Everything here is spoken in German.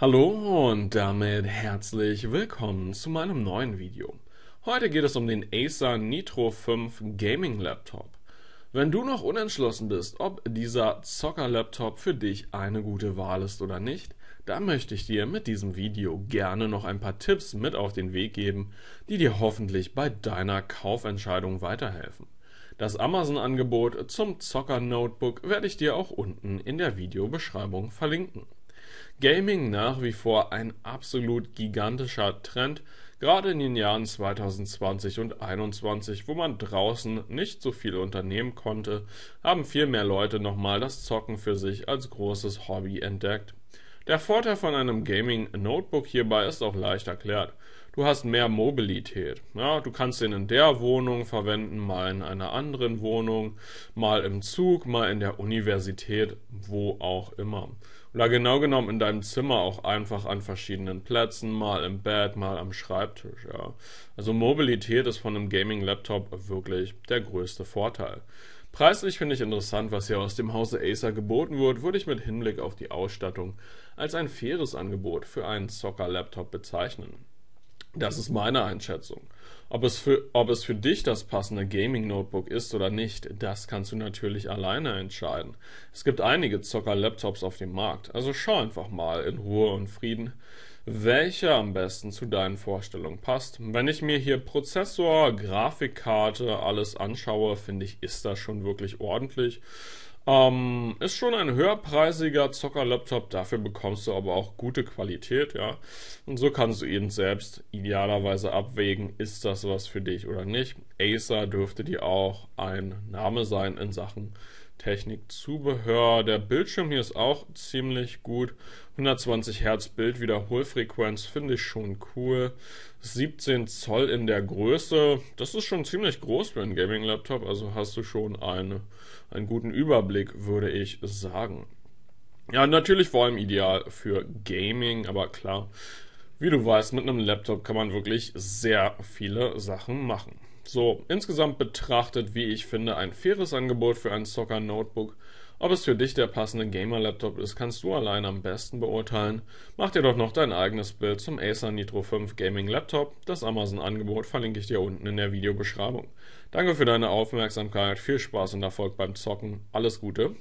Hallo und damit herzlich willkommen zu meinem neuen Video. Heute geht es um den Acer Nitro 5 Gaming Laptop. Wenn du noch unentschlossen bist, ob dieser Zocker-Laptop für dich eine gute Wahl ist oder nicht, dann möchte ich dir mit diesem Video gerne noch ein paar Tipps mit auf den Weg geben, die dir hoffentlich bei deiner Kaufentscheidung weiterhelfen. Das Amazon-Angebot zum Zocker-Notebook werde ich dir auch unten in der Videobeschreibung verlinken. Gaming nach wie vor ein absolut gigantischer Trend, gerade in den Jahren 2020 und 2021, wo man draußen nicht so viel unternehmen konnte, haben viel mehr Leute nochmal das Zocken für sich als großes Hobby entdeckt. Der Vorteil von einem Gaming Notebook hierbei ist auch leicht erklärt. Du hast mehr Mobilität. Ja, du kannst den in der Wohnung verwenden, mal in einer anderen Wohnung, mal im Zug, mal in der Universität, wo auch immer. Oder genau genommen in deinem Zimmer auch einfach an verschiedenen Plätzen, mal im Bett, mal am Schreibtisch. Ja. Also Mobilität ist von einem Gaming-Laptop wirklich der größte Vorteil. Preislich finde ich interessant, was hier aus dem Hause Acer geboten wird, würde ich mit Hinblick auf die Ausstattung als ein faires Angebot für einen Soccer-Laptop bezeichnen. Das ist meine Einschätzung. Ob es, für, ob es für dich das passende Gaming-Notebook ist oder nicht, das kannst du natürlich alleine entscheiden. Es gibt einige Zocker-Laptops auf dem Markt, also schau einfach mal in Ruhe und Frieden, welcher am besten zu deinen Vorstellungen passt. Wenn ich mir hier Prozessor, Grafikkarte, alles anschaue, finde ich, ist das schon wirklich ordentlich. Ähm, ist schon ein höherpreisiger Zocker-Laptop, dafür bekommst du aber auch gute Qualität, ja. Und so kannst du eben selbst idealerweise abwägen, ist das was für dich oder nicht. Acer dürfte dir auch ein Name sein in Sachen Technikzubehör. Der Bildschirm hier ist auch ziemlich gut. 120 Hertz Bildwiederholfrequenz finde ich schon cool. 17 Zoll in der Größe. Das ist schon ziemlich groß für einen Gaming-Laptop, also hast du schon eine, einen guten Überblick Überblick, würde ich sagen. Ja, natürlich vor allem ideal für Gaming, aber klar, wie du weißt, mit einem Laptop kann man wirklich sehr viele Sachen machen. So, insgesamt betrachtet, wie ich finde, ein faires Angebot für ein Soccer Notebook. Ob es für dich der passende Gamer-Laptop ist, kannst du allein am besten beurteilen. Mach dir doch noch dein eigenes Bild zum Acer Nitro 5 Gaming Laptop. Das Amazon-Angebot verlinke ich dir unten in der Videobeschreibung. Danke für deine Aufmerksamkeit, viel Spaß und Erfolg beim Zocken. Alles Gute.